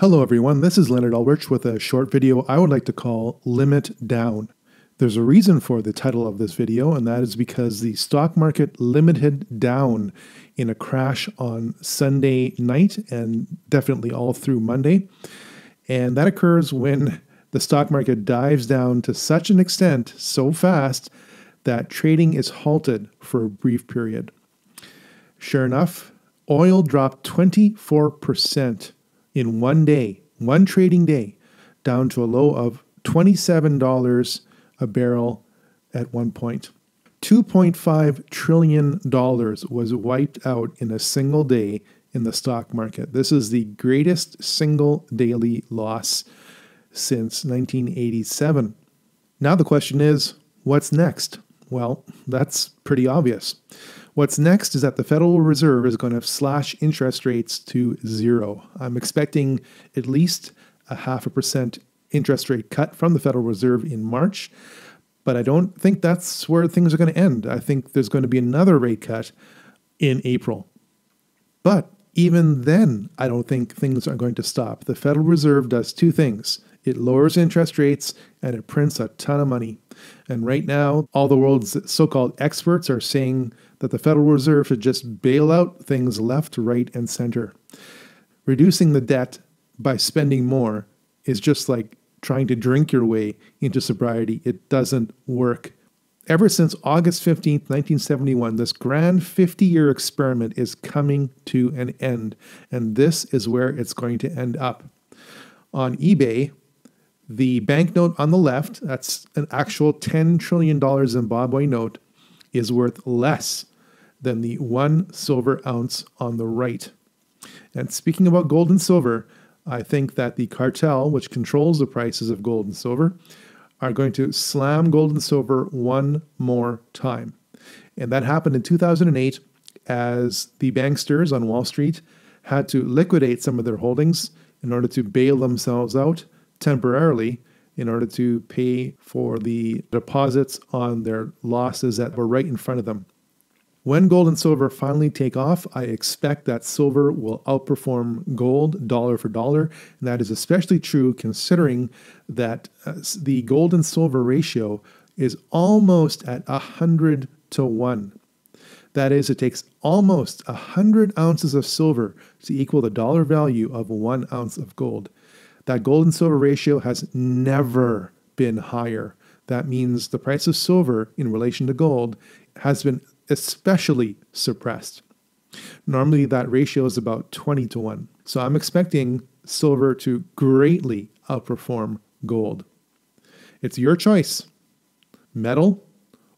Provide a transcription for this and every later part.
Hello everyone, this is Leonard Ulrich with a short video I would like to call Limit Down. There's a reason for the title of this video, and that is because the stock market limited down in a crash on Sunday night and definitely all through Monday. And that occurs when the stock market dives down to such an extent so fast that trading is halted for a brief period. Sure enough, oil dropped 24% in one day, one trading day, down to a low of $27 a barrel at one point. $2.5 trillion was wiped out in a single day in the stock market. This is the greatest single daily loss since 1987. Now the question is what's next? Well, that's pretty obvious. What's next is that the Federal Reserve is going to slash interest rates to zero. I'm expecting at least a half a percent interest rate cut from the Federal Reserve in March, but I don't think that's where things are going to end. I think there's going to be another rate cut in April. But even then, I don't think things are going to stop. The Federal Reserve does two things it lowers interest rates and it prints a ton of money. And right now, all the world's so called experts are saying that the Federal Reserve should just bail out things left, right, and center. Reducing the debt by spending more is just like trying to drink your way into sobriety. It doesn't work. Ever since August 15, 1971, this grand 50 year experiment is coming to an end, and this is where it's going to end up. On eBay, the banknote on the left, that's an actual $10 trillion Zimbabwe note, is worth less than the one silver ounce on the right. And speaking about gold and silver, I think that the cartel, which controls the prices of gold and silver, are going to slam gold and silver one more time. And that happened in 2008 as the banksters on Wall Street had to liquidate some of their holdings in order to bail themselves out temporarily in order to pay for the deposits on their losses that were right in front of them. When gold and silver finally take off, I expect that silver will outperform gold dollar for dollar. And that is especially true considering that uh, the gold and silver ratio is almost at 100 to 1. That is, it takes almost 100 ounces of silver to equal the dollar value of one ounce of gold. That gold and silver ratio has never been higher. That means the price of silver in relation to gold has been especially suppressed. Normally, that ratio is about 20 to 1. So I'm expecting silver to greatly outperform gold. It's your choice metal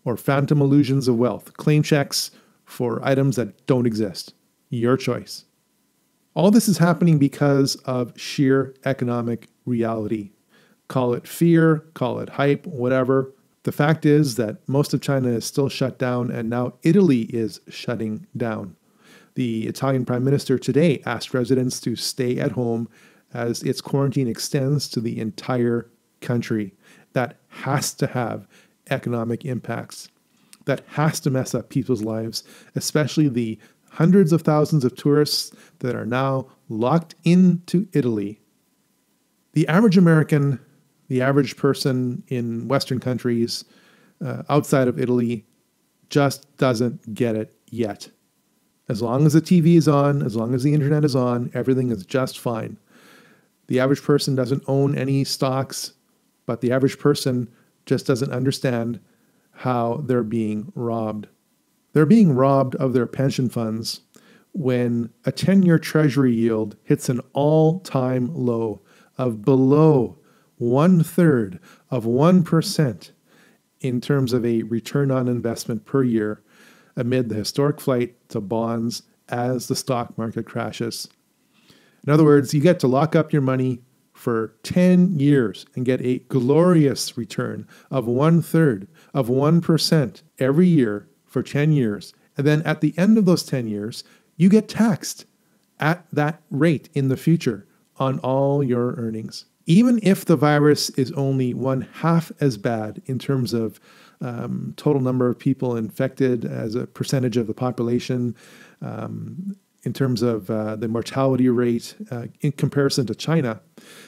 or phantom illusions of wealth, claim checks for items that don't exist. Your choice. All this is happening because of sheer economic reality. Call it fear, call it hype, whatever. The fact is that most of China is still shut down, and now Italy is shutting down. The Italian prime minister today asked residents to stay at home as its quarantine extends to the entire country. That has to have economic impacts. That has to mess up people's lives, especially the hundreds of thousands of tourists that are now locked into Italy. The average American, the average person in Western countries uh, outside of Italy, just doesn't get it yet. As long as the TV is on, as long as the internet is on, everything is just fine. The average person doesn't own any stocks, but the average person just doesn't understand how they're being robbed. They're being robbed of their pension funds when a 10 year treasury yield hits an all time low of below one third of 1% in terms of a return on investment per year amid the historic flight to bonds as the stock market crashes. In other words, you get to lock up your money for 10 years and get a glorious return of one third of 1% every year for 10 years. And then at the end of those 10 years, you get taxed at that rate in the future on all your earnings. Even if the virus is only one half as bad in terms of um, total number of people infected as a percentage of the population, um, in terms of uh, the mortality rate uh, in comparison to China,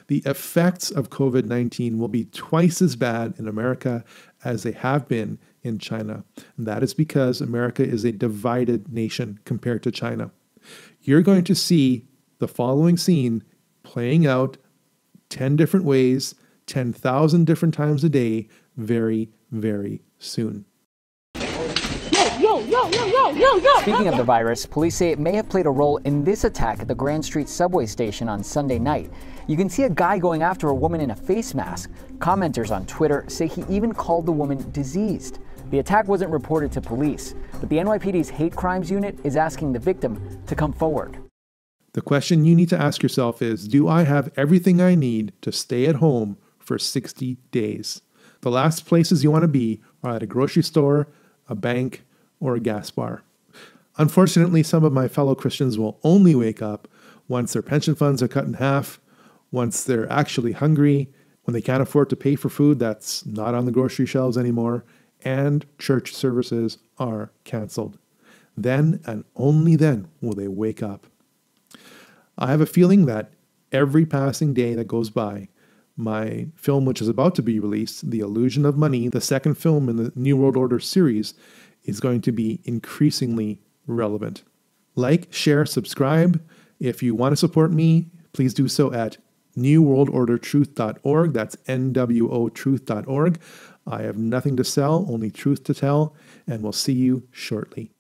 the effects of COVID 19 will be twice as bad in America as they have been in China. And that is because America is a divided nation compared to China. You're going to see the following scene playing out 10 different ways, 10,000 different times a day, very, very soon. Yo, yo, yo, Speaking of the virus, police say it may have played a role in this attack at the Grand Street subway station on Sunday night. You can see a guy going after a woman in a face mask. Commenters on Twitter say he even called the woman diseased. The attack wasn't reported to police, but the NYPD's hate crimes unit is asking the victim to come forward. The question you need to ask yourself is Do I have everything I need to stay at home for 60 days? The last places you want to be are at a grocery store, a bank, or a gas bar. Unfortunately, some of my fellow Christians will only wake up once their pension funds are cut in half, once they're actually hungry, when they can't afford to pay for food that's not on the grocery shelves anymore, and church services are canceled. Then and only then will they wake up. I have a feeling that every passing day that goes by, my film, which is about to be released, The Illusion of Money, the second film in the New World Order series, is going to be increasingly relevant. Like, share, subscribe. If you want to support me, please do so at newworldordertruth.org. That's N W O truth.org. I have nothing to sell, only truth to tell, and we'll see you shortly.